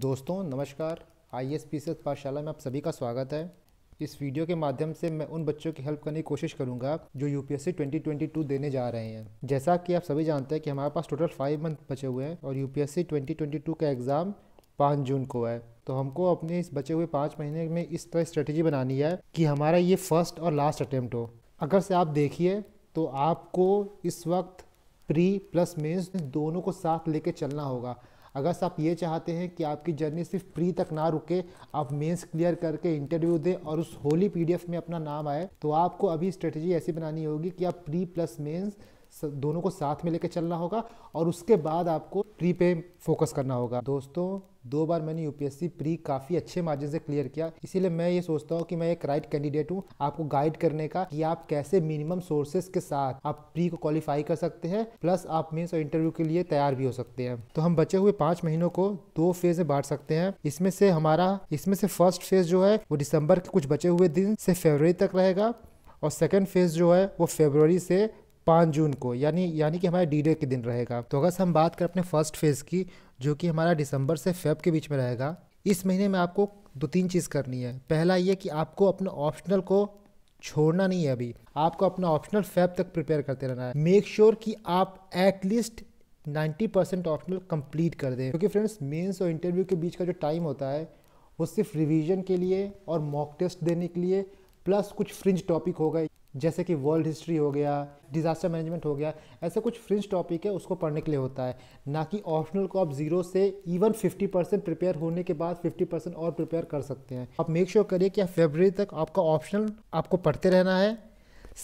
दोस्तों नमस्कार I S P C पाठशाला में आप सभी का स्वागत है इस वीडियो के माध्यम से मैं उन बच्चों की हेल्प करने की कोशिश करूंगा जो यू यूपीएससी 2022 देने जा रहे हैं जैसा कि आप सभी जानते हैं कि हमारे पास टोटल फाइव मंथ बचे हुए हैं और यूपीएससी 2022 का एग्ज़ाम पाँच जून को है तो हमको अपने इस बचे हुए पाँच महीने में इस तरह स्ट्रेटेजी बनानी है कि हमारा ये फर्स्ट और लास्ट अटैम्प्ट हो अगर से आप देखिए तो आपको इस वक्त प्री प्लस मेन्स दोनों को साथ लेके चलना होगा अगर आप ये चाहते हैं कि आपकी जर्नी सिर्फ प्री तक ना रुके आप मेंस क्लियर करके इंटरव्यू दें और उस होली पीडीएफ में अपना नाम आए तो आपको अभी स्ट्रेटजी ऐसी बनानी होगी कि आप प्री प्लस मेंस दोनों को साथ में लेके चलना होगा और उसके बाद आपको प्री पे फोकस करना होगा दोस्तों दो बार मैंने यूपीएससी प्री काफ़ी अच्छे मार्जिन से क्लियर किया इसीलिए मैं ये सोचता हूँ कि मैं एक राइट कैंडिडेट हूँ आपको गाइड करने का कि आप कैसे मिनिमम सोर्सेस के साथ आप प्री को क्वालिफाई कर सकते हैं प्लस आप मेन्स और इंटरव्यू के लिए तैयार भी हो सकते हैं तो हम बचे हुए पांच महीनों को दो फेज में बांट सकते हैं इसमें से हमारा इसमें से फर्स्ट फेज जो है वो दिसंबर के कुछ बचे हुए दिन से फेबर तक रहेगा और सेकेंड फेज जो है वो फेबर से पाँच जून को यानी यानी कि हमारा डी डे के दिन रहेगा तो अगर हम बात करें अपने फर्स्ट फेज़ की जो कि हमारा दिसंबर से फेब के बीच में रहेगा इस महीने में आपको दो तीन चीज़ करनी है पहला ये कि आपको अपने ऑप्शनल को छोड़ना नहीं है अभी आपको अपना ऑप्शनल फैब तक प्रिपेयर करते रहना है मेक श्योर sure कि आप एटलीस्ट 90 परसेंट ऑप्शनल कंप्लीट कर दें क्योंकि फ्रेंड्स मेंस और इंटरव्यू के बीच का जो टाइम होता है वो सिर्फ रिवीजन के लिए और मॉक टेस्ट देने के लिए प्लस कुछ फ्रिंज टॉपिक होगा जैसे कि वर्ल्ड हिस्ट्री हो गया डिज़ास्टर मैनेजमेंट हो गया ऐसे कुछ फ्रिंज टॉपिक है उसको पढ़ने के लिए होता है ना कि ऑप्शनल को आप जीरो से इवन 50 परसेंट प्रिपेयर होने के बाद 50 परसेंट और प्रिपेयर कर सकते हैं आप मेक श्योर करिए कि फेबररी तक आपका ऑप्शनल आपको पढ़ते रहना है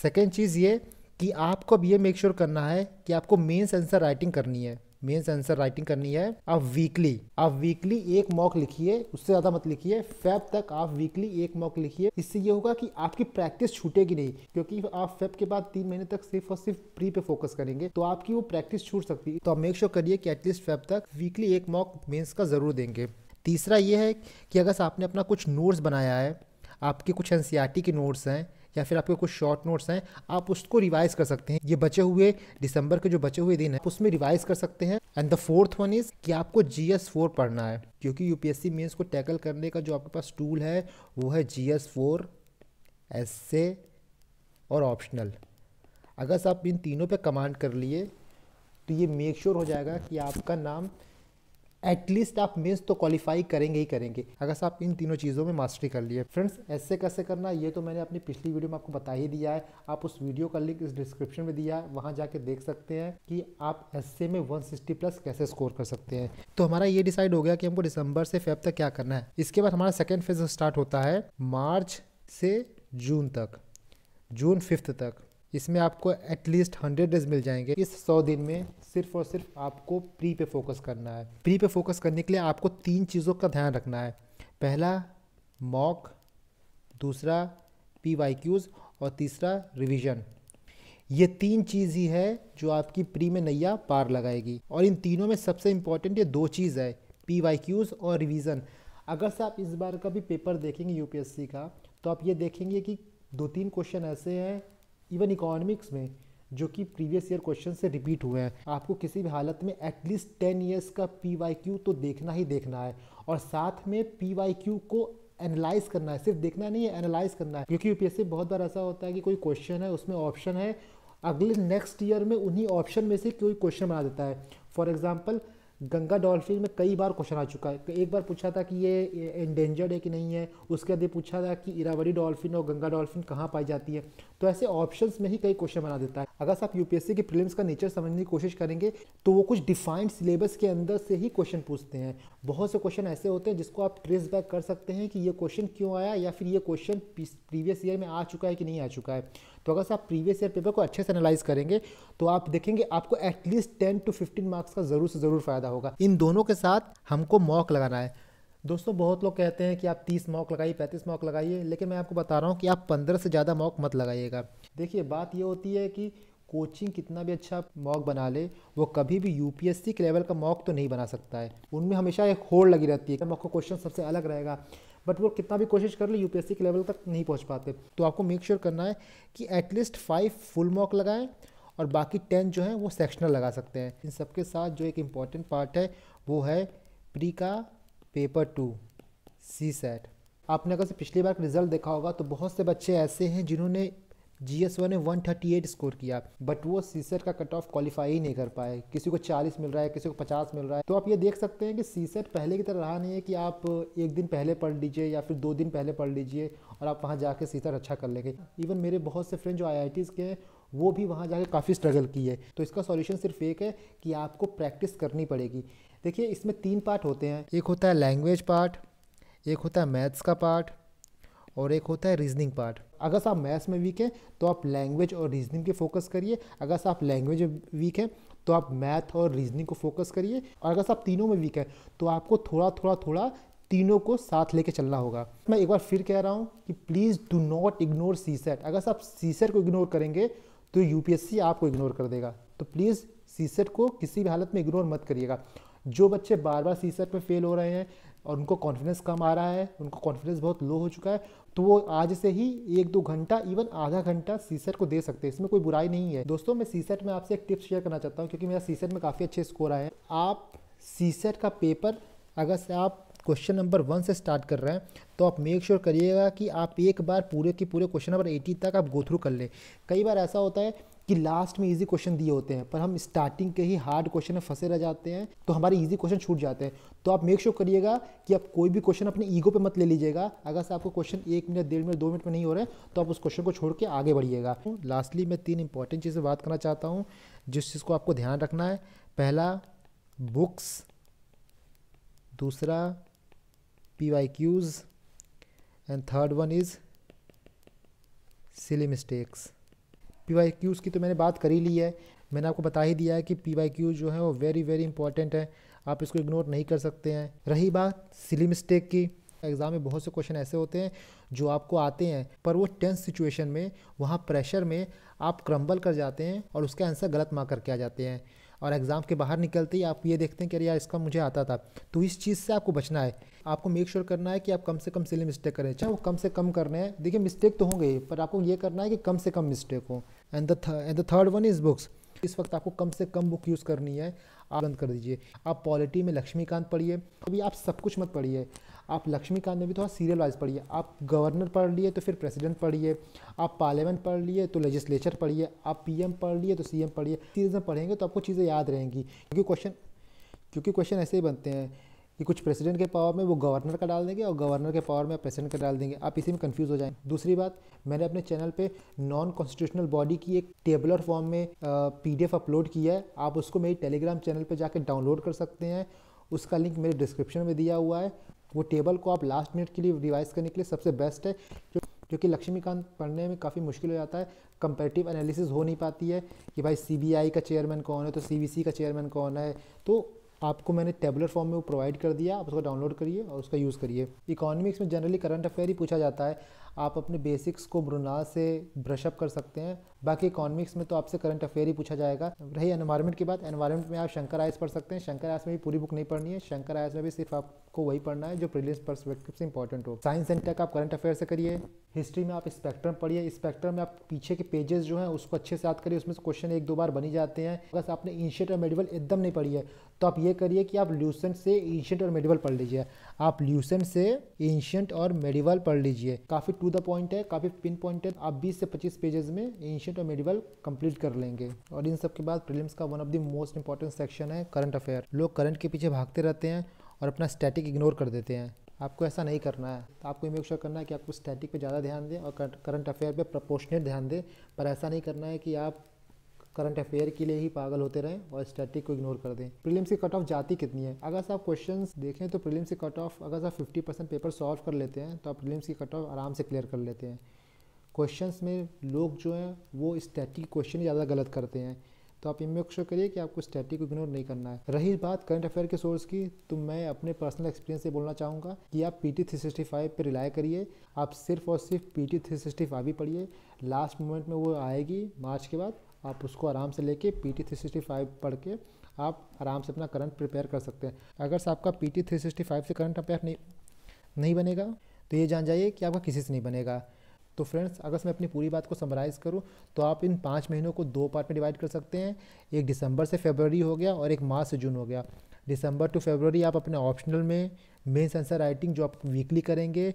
सेकेंड चीज़ ये कि आपको अब ये मेक श्योर करना है कि आपको मेन्स आंसर राइटिंग करनी है मेन्स आंसर राइटिंग करनी है आप वीकली आप वीकली एक मॉक लिखिए उससे ज़्यादा मत लिखिए फेब तक आप वीकली एक मॉक लिखिए इससे ये होगा कि आपकी प्रैक्टिस छूटेगी नहीं क्योंकि आप फेब के बाद तीन महीने तक सिर्फ और सिर्फ प्री पे फोकस करेंगे तो आपकी वो प्रैक्टिस छूट सकती है तो आप मेक श्योर करिए कि एटलीस्ट फेब तक वीकली एक मॉक मेन्स का ज़रूर देंगे तीसरा ये है कि अगर आपने अपना कुछ नोट्स बनाया है आपके कुछ एन के नोट्स हैं या फिर आपके कुछ शॉर्ट नोट्स हैं आप उसको रिवाइज कर सकते हैं ये बचे हुए दिसंबर के जो बचे हुए दिन है उसमें रिवाइज कर सकते हैं and the fourth one is कि आपको जी एस फोर पढ़ना है क्योंकि U P S C mains को टैकल करने का जो आपके पास टूल है वो है जी एस फोर एस और ऑप्शनल अगर आप इन तीनों पर कमांड कर लिए तो ये मेक श्योर sure हो जाएगा कि आपका नाम एटलीस्ट आप मेंस तो क्वालिफाई करेंगे ही करेंगे अगर आप इन तीनों चीज़ों में मास्टरी कर लिए फ्रेंड्स ऐसे कैसे करना ये तो मैंने अपनी पिछली वीडियो में आपको बता ही दिया है आप उस वीडियो का लिंक इस डिस्क्रिप्शन में दिया है वहाँ जाके देख सकते हैं कि आप एस में वन प्लस कैसे स्कोर कर सकते हैं तो हमारा ये डिसाइड हो गया कि हमको दिसंबर से फेब तक क्या करना है इसके बाद हमारा सेकेंड फेज स्टार्ट होता है मार्च से जून तक जून फिफ्थ तक इसमें आपको एटलीस्ट हंड्रेड डेज मिल जाएंगे इस सौ दिन में सिर्फ और सिर्फ आपको प्री पे फोकस करना है प्री पे फोकस करने के लिए आपको तीन चीज़ों का ध्यान रखना है पहला मॉक दूसरा पी वाई क्यूज़ और तीसरा रिवीजन ये तीन चीज़ ही है जो आपकी प्री में नैया पार लगाएगी और इन तीनों में सबसे इम्पॉर्टेंट ये दो चीज़ है पी वाई क्यूज़ और रिवीजन अगर से आप इस बार का भी पेपर देखेंगे यूपीएससी का तो आप ये देखेंगे कि दो तीन क्वेश्चन ऐसे हैं इवन इकोनॉमिक्स में जो कि प्रीवियस ईयर क्वेश्चन से रिपीट हुए हैं आपको किसी भी हालत में एटलीस्ट टेन ईयर्स का पी वाई क्यू तो देखना ही देखना है और साथ में पी क्यू को एनालाइज करना है सिर्फ देखना नहीं है एनालाइज करना है क्योंकि यूपीएससी बहुत बार ऐसा होता है कि कोई क्वेश्चन है उसमें ऑप्शन है अगले नेक्स्ट ईयर में उन्हीं ऑप्शन में से कोई क्वेश्चन बना देता है फॉर एग्जाम्पल गंगा डॉल्फिन में कई बार क्वेश्चन आ चुका है एक बार पूछा था कि ये इंडेंजर्ड है कि नहीं है उसके बाद ये पूछा था कि इरावड़ी डॉल्फिन और गंगा डॉल्फिन कहाँ पाई जाती है तो ऐसे ऑप्शंस में ही कई क्वेश्चन बना देता है अगर आप यूपीएससी के प्रीलिम्स का नेचर समझने की कोशिश करेंगे तो वो कुछ डिफाइंड सिलेबस के अंदर से ही क्वेश्चन पूछते हैं बहुत से क्वेश्चन ऐसे होते हैं जिसको आप ट्रेस बैक कर सकते हैं कि ये क्वेश्चन क्यों आया या फिर ये क्वेश्चन प्रीवियस ईयर में आ चुका है कि नहीं आ चुका है तो अगर आप प्रीवियस ईयर पेपर को अच्छे से एनालाइज करेंगे तो आप देखेंगे आपको at least ten to fifteen marks का ज़रूर से ज़रूर फ़ायदा होगा इन दोनों के साथ हमको मॉक लगाना है दोस्तों बहुत लोग कहते हैं कि आप 30 मॉक लगाइए 35 मॉक लगाइए लेकिन मैं आपको बता रहा हूँ कि आप 15 से ज़्यादा मॉक मत लगाइएगा देखिए बात ये होती है कि कोचिंग कितना भी अच्छा मॉक बना ले वो कभी भी यूपीएससी के लेवल का मॉक तो नहीं बना सकता है उनमें हमेशा एक होड़ लगी रहती है मॉक का क्वेश्चन सबसे अलग रहेगा बट वो कितना भी कोशिश कर ले यूपीएससी के लेवल तक नहीं पहुँच पाते तो आपको मेक श्योर sure करना है कि एटलीस्ट फाइव फुल मॉक लगाएँ और बाकी टेन जो है वो सेक्शनल लगा सकते हैं इन सबके साथ जो एक इम्पॉर्टेंट पार्ट है वो है प्री का पेपर टू सी सेट आपने अगर पिछली बार रिजल्ट देखा होगा तो बहुत से बच्चे ऐसे हैं जिन्होंने जी एस ने 138 स्कोर किया बट वो सीसेट का कट ऑफ क्वालिफाई ही नहीं कर पाए किसी को 40 मिल रहा है किसी को 50 मिल रहा है तो आप ये देख सकते हैं कि सीसेट पहले की तरह रहा नहीं है कि आप एक दिन पहले पढ़ लीजिए या फिर दो दिन पहले पढ़ लीजिए और आप वहाँ जाके सीसेट अच्छा कर लेंगे इवन मेरे बहुत से फ्रेंड जो आई के हैं वो भी वहाँ जाके काफ़ी स्ट्रगल की है तो इसका सॉल्यूशन सिर्फ एक है कि आपको प्रैक्टिस करनी पड़ेगी देखिए इसमें तीन पार्ट होते हैं एक होता है लैंग्वेज पार्ट एक होता है मैथ्स का पार्ट और एक होता है रीजनिंग पार्ट अगर आप मैथ्स में वीक हैं तो आप लैंग्वेज और रीजनिंग पे फोकस करिए अगर आप लैंग्वेज वीक हैं तो आप मैथ और रीजनिंग को फोकस करिए और अगर आप तीनों में वीक हैं तो आपको थोड़ा थोड़ा थोड़ा तीनों को साथ लेके चलना होगा मैं एक बार फिर कह रहा हूँ कि please do not ignore C set अगर आप सी सेट को इग्नोर करेंगे तो सी आपको इग्नोर कर देगा तो प्लीज़ सी सेट को किसी भी हालत में इग्नोर मत करिएगा जो बच्चे बार बार सी सेट में फेल हो रहे हैं और उनको कॉन्फिडेंस कम आ रहा है उनको कॉन्फिडेंस बहुत लो हो चुका है तो वो आज से ही एक दो घंटा इवन आधा घंटा सीसेट को दे सकते हैं इसमें कोई बुराई नहीं है दोस्तों मैं सीसेट में आपसे एक टिप्स शेयर करना चाहता हूँ क्योंकि मेरा सीसेट में काफ़ी अच्छे स्कोर आए हैं आप सीसेट का पेपर अगर से आप क्वेश्चन नंबर वन से स्टार्ट कर रहे हैं तो आप मेक श्योर करिएगा कि आप एक बार पूरे के पूरे क्वेश्चन नंबर एटी तक आप गो थ्रू कर लें कई बार ऐसा होता है कि लास्ट में इजी क्वेश्चन दिए होते हैं पर हम स्टार्टिंग के ही हार्ड क्वेश्चन में फंसे रह जाते हैं तो हमारे इजी क्वेश्चन छूट जाते हैं तो आप मेक श्योर sure करिएगा कि आप कोई भी क्वेश्चन अपने ईगो पे मत ले लीजिएगा अगर से आपको क्वेश्चन एक मिनट डेढ़ मिनट दो मिनट में नहीं हो रहे तो आप उस क्वेश्चन को छोड़ के आगे बढ़िएगा लास्टली मैं तीन इंपॉर्टेंट चीज़ें बात करना चाहता हूँ जिस चीज़ को आपको ध्यान रखना है पहला बुक्स दूसरा P Y Qs and third one is silly mistakes P Y Qs की तो मैंने बात कर ही ली है मैंने आपको बता ही दिया है कि पी वाई क्यूज जो है वो वेरी वेरी इंपॉर्टेंट है आप इसको इग्नोर नहीं कर सकते हैं रही बात सिली मिस्टेक की एग्ज़ाम में बहुत से क्वेश्चन ऐसे होते हैं जो आपको आते हैं पर वो टेंस सिचुएशन में वहाँ प्रेशर में आप क्रम्बल कर जाते हैं और उसका आंसर गलत मार करके आ जाते हैं और एग्ज़ाम के बाहर निकलते ही आप ये देखते हैं कि अरे यार इसका मुझे आता था तो इस चीज़ से आपको बचना है आपको मेक श्योर sure करना है कि आप कम से कम सिले मिस्टेक करें चाहे वो कम से कम करने हैं देखिए मिस्टेक तो होंगे पर आपको ये करना है कि कम से कम मिस्टेक हो and the and the third one is books इस वक्त आपको कम से कम बुक यूज़ करनी है आप बंद कर दीजिए आप पॉलिटी में लक्ष्मीकांत पढ़िए अभी आप सब कुछ मत पढ़िए आप लक्ष्मीकांत में भी थोड़ा सीरियल वाइज पढ़िए आप गवर्नर पढ़ लिए तो फिर प्रेसिडेंट पढ़िए आप पार्लियामेंट पढ़ लिए तो लेजिस्लेचर पढ़िए आप पीएम पढ़ लिए तो सीएम पढ़िए सीरीज में पढ़ेंगे तो आपको चीज़ें याद रहेंगी क्योंकि क्वेश्चन क्योंकि क्वेश्चन ऐसे ही बनते हैं कि कुछ प्रेसिडेंट के पावर में वो गवर्नर का डाल देंगे और गवर्नर के पावर में आप प्रेसिडेंट का डाल देंगे आप इसी में कंफ्यूज हो जाएं दूसरी बात मैंने अपने चैनल पे नॉन कॉन्स्टिट्यूशनल बॉडी की एक टेबलर फॉर्म में पीडीएफ अपलोड किया है आप उसको मेरी टेलीग्राम चैनल पर जाकर डाउनलोड कर सकते हैं उसका लिंक मेरे डिस्क्रिप्शन में दिया हुआ है वो टेबल को आप लास्ट मिनट के लिए रिवाइज करने के लिए सबसे बेस्ट है जो जो लक्ष्मीकांत पढ़ने में काफ़ी मुश्किल हो जाता है कंपेरेटिव एनालिसिस हो नहीं पाती है कि भाई सीबीआई का चेयरमैन कौन है तो सीबीसी का चेयरमैन कौन है तो आपको मैंने टेबलर फॉर्म में वो प्रोवाइड कर दिया आप उसको डाउनलोड करिए और उसका यूज़ करिए इकोनॉमिक्स में जनरली करंट अफेयर ही पूछा जाता है आप अपने बेसिक्स को ब्रुना से ब्रशअप कर सकते हैं बाकी इकोनॉमिक्स में तो आपसे करंट अफेयर ही पूछा जाएगा रही एनवायरमेंट की बात एनवायरमेंट में आप शंकर आयस पढ़ सकते हैं शंकर आयस में भी पूरी बुक नहीं पढ़नी है शंकर आयस में भी सिर्फ आपको वही पढ़ना है जो प्रिलियस परस्पेक्टिव से इंपॉर्टेंट हो साइंस एंड टेक आप करंट अफेयर से करिए हिस्ट्री में आप स्पेक्ट्रम पढ़िए स्पेक्ट्रम में आप पीछे के पेजेस जो हैं उसको अच्छे से याद करिए उसमें से क्वेश्चन एक दो बार बनी जाते हैं बस आपने इंशियट और मेडिवल एकदम नहीं पढ़ी है तो आप ये करिए कि आप ल्यूसेंट से एंशियंट और मेडिवल पढ़ लीजिए आप ल्यूसेंट से एंशियंट और मेडिवल पढ़ लीजिए काफ़ी टू द पॉइंट है काफ़ी पिन पॉइंट है आप 20 से 25 पेजेस में एंशियंट और मेडिवल कंप्लीट कर लेंगे और इन सब के बाद प्रीलिम्स का one of the most important section है करंट अफेयर लोग करंट के पीछे भागते रहते हैं और अपना स्टैटिक इग्नोर कर देते हैं आपको ऐसा नहीं करना है तो आपको मेक श्योर करना है कि आपको स्टैटिक पे ज़्यादा ध्यान दें और करंट अफेयर पे प्रपोर्शनेट ध्यान दें पर ऐसा नहीं करना है कि आप करंट अफेयर के लिए ही पागल होते रहें और स्टैटिक को इग्नोर कर दें प्रीलिम्स की कट ऑफ जाती कितनी है अगर आप क्वेश्चन देखें तो प्रीलिम्स की कट ऑफ अगर आप फिफ्टी परसेंट पेपर सॉल्व कर लेते हैं तो आप प्रीलिम्स की कट ऑफ आराम से क्लियर कर लेते हैं क्वेश्चन में लोग जो हैं वो स्टैटिक क्वेश्चन ज़्यादा गलत करते हैं तो आप इनमें शो करिए कि आपको स्टैटिक को इग्नोर नहीं करना है रही बात करंट अफेयर के सोर्स की तो मैं अपने पर्सनल एक्सपीरियंस से बोलना चाहूँगा कि आप P T three sixty five पर रिलाई करिए आप सिर्फ और सिर्फ P T three sixty five ही पढ़िए लास्ट मोमेंट में वो आएगी मार्च के बाद आप उसको आराम से लेके P T three sixty five पढ़ के आप आराम से अपना करंट प्रिपेयर कर सकते हैं अगर आपका P T three sixty five से करंट अपेयर नहीं नहीं बनेगा तो ये जान जाइए कि आपका किसी से नहीं बनेगा तो फ्रेंड्स अगर मैं अपनी पूरी बात को समराइज़ करूँ तो आप इन पाँच महीनों को दो पार्ट में डिवाइड कर सकते हैं एक दिसंबर से फेबररी हो गया और एक मार्च से जून हो गया दिसंबर टू फेबररी आप अपने ऑप्शनल में मेन्स आंसर राइटिंग जो आप वीकली करेंगे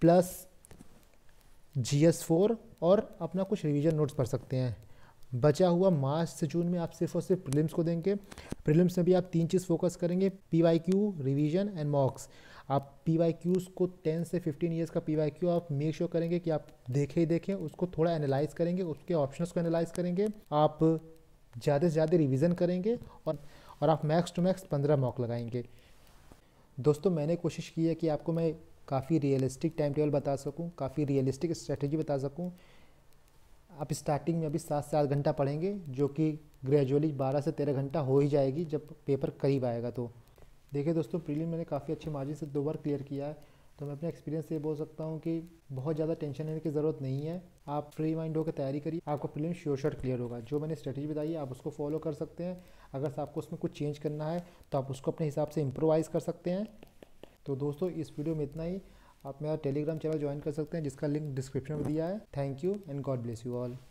प्लस जी एस फोर और अपना कुछ रिविजन नोट्स पढ़ सकते हैं बचा हुआ मार्च से जून में आप सिर्फ और सिर्फ प्रिलिम्स को देंगे प्रिलिम्स में भी आप तीन चीज़ फोकस करेंगे P Y Q revision and mocks आप पी वाई क्यूज़ को टेन से फिफ्टीन ईयर्स का पी वाई क्यू आप मेक श्योर करेंगे कि आप देखें ही देखें उसको थोड़ा एनालाइज करेंगे उसके ऑप्शन को एनालाइज करेंगे आप ज़्यादा से ज़्यादा रिविज़न करेंगे और और आप मैक्स टू मैक्स पंद्रह मॉक लगाएंगे दोस्तों मैंने कोशिश की है कि आपको मैं काफ़ी रियलिस्टिक टाइम टेबल बता सकूँ काफ़ी रियलिस्टिक स्ट्रेटजी बता सकूँ आप स्टार्टिंग में अभी सात से आठ घंटा पढ़ेंगे जो कि ग्रेजुअली बारह से तेरह घंटा हो ही जाएगी जब पेपर करीब आएगा तो देखिए दोस्तों प्रीलिम मैंने काफ़ी अच्छे मार्जिन से दो बार क्लियर किया है तो मैं अपने एक्सपीरियंस से बोल सकता हूँ कि बहुत ज़्यादा टेंशन लेने की ज़रूरत नहीं है आप फ्री माइंड होकर तैयारी करिए आपका प्रीलिम श्योर शॉट क्लियर होगा जो मैंने स्ट्रेटजी बताई है आप उसको फॉलो कर सकते हैं अगर आपको उसमें कुछ चेंज करना है तो आप उसको अपने हिसाब से इम्प्रोवाइज़ कर सकते हैं तो दोस्तों इस वीडियो में इतना ही आप मेरा टेलीग्राम चैनल ज्वाइन कर सकते हैं जिसका लिंक डिस्क्रिप्शन में दिया है thank you and God bless you all